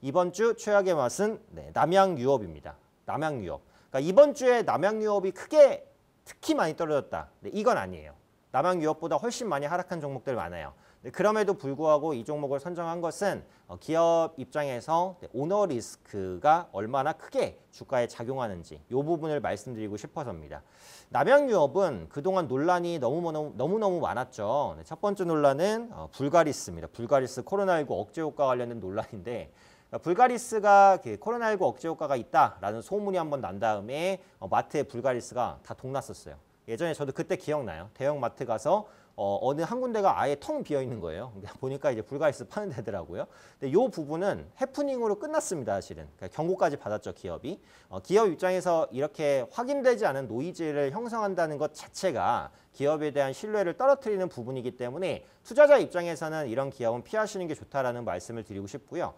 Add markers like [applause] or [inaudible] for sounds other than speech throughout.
이번 주 최악의 맛은 네, 남양 유업입니다. 남양 유업. 그러니까 이번 주에 남양 유업이 크게 특히 많이 떨어졌다. 네, 이건 아니에요. 남양 유업보다 훨씬 많이 하락한 종목들 많아요. 네, 그럼에도 불구하고 이 종목을 선정한 것은 어, 기업 입장에서 네, 오너 리스크가 얼마나 크게 주가에 작용하는지 이 부분을 말씀드리고 싶어서입니다. 남양유업은 그동안 논란이 너무너무, 뭐, 너무너무 많았죠. 네, 첫 번째 논란은 어, 불가리스입니다. 불가리스 코로나19 억제 효과 관련된 논란인데 그러니까 불가리스가 코로나19 억제 효과가 있다라는 소문이 한 번 난 다음에 어, 마트에 불가리스가 다 동났었어요. 예전에 저도 그때 기억나요. 대형마트 가서 어, 어느 한 군데가 아예 텅 비어 있는 거예요. [laughs] 보니까 이제 불가에서 파는 데더라고요. 근데 요 부분은 해프닝으로 끝났습니다, 사실은. 그러니까 경고까지 받았죠, 기업이. 어, 기업 입장에서 이렇게 확인되지 않은 노이즈를 형성한다는 것 자체가 기업에 대한 신뢰를 떨어뜨리는 부분이기 때문에 투자자 입장에서는 이런 기업은 피하시는 게 좋다라는 말씀을 드리고 싶고요.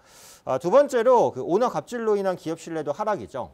어, 두 번째로 그 오너 갑질로 인한 기업 신뢰도 하락이죠.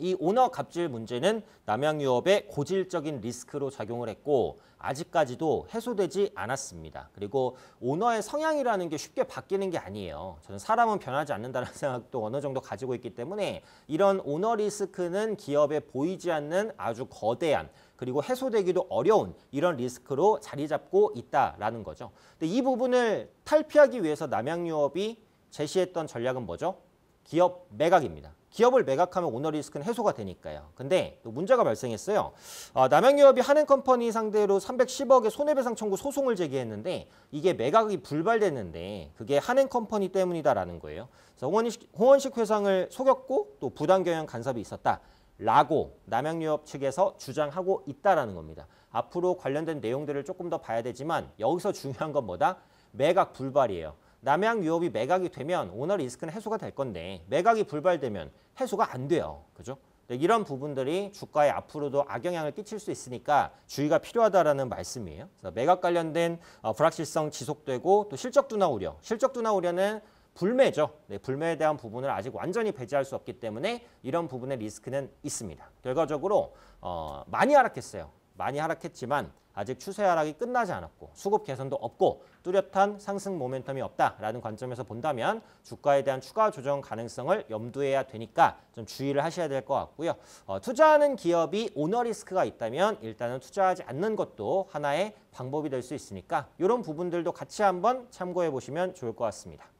이 오너 갑질 문제는 남양 유업의 고질적인 리스크로 작용을 했고 아직까지도 해소되지 않았습니다. 그리고 오너의 성향이라는 게 쉽게 바뀌는 게 아니에요. 저는 사람은 변하지 않는다는 [laughs] 생각도 어느 정도 가지고 있기 때문에 이런 오너 리스크는 기업에 보이지 않는 아주 거대한 그리고 해소되기도 어려운 이런 리스크로 자리 잡고 있다라는 거죠. 근데 이 부분을 탈피하기 위해서 남양유업이 제시했던 전략은 뭐죠? 기업 매각입니다. 기업을 매각하면 오너 리스크는 해소가 되니까요. 근데 또 문제가 발생했어요. 어, 남양유업이 한은컴퍼니 상대로 310억의 손해배상 청구 소송을 제기했는데 이게 매각이 불발됐는데 그게 한은컴퍼니 때문이다라는 거예요. 그래서 홍원식, 홍원식 회상을 속였고 또 부당경영 간섭이 있었다. 라고 남양유업 측에서 주장하고 있다라는 겁니다. 앞으로 관련된 내용들을 조금 더 봐야 되지만 여기서 중요한 건 뭐다? 매각 불발이에요. 남양 유업이 매각이 되면 오너 리스크는 해소가 될 건데 매각이 불발되면 해소가 안 돼요. 그죠? 이런 부분들이 주가에 앞으로도 악영향을 끼칠 수 있으니까 주의가 필요하다라는 말씀이에요. 그래서 매각 관련된 어, 불확실성 지속되고 또 실적 둔화 우려. 실적 둔화 우려는 불매죠. 네, 불매에 대한 부분을 아직 완전히 배제할 수 없기 때문에 이런 부분의 리스크는 있습니다. 결과적으로 어, 많이 하락했어요. 많이 하락했지만 아직 추세 하락이 끝나지 않았고 수급 개선도 없고 뚜렷한 상승 모멘텀이 없다라는 관점에서 본다면 주가에 대한 추가 조정 가능성을 염두해야 되니까 좀 주의를 하셔야 될 것 같고요. 어, 투자하는 기업이 오너 리스크가 있다면 일단은 투자하지 않는 것도 하나의 방법이 될 수 있으니까 이런 부분들도 같이 한번 참고해 보시면 좋을 것 같습니다.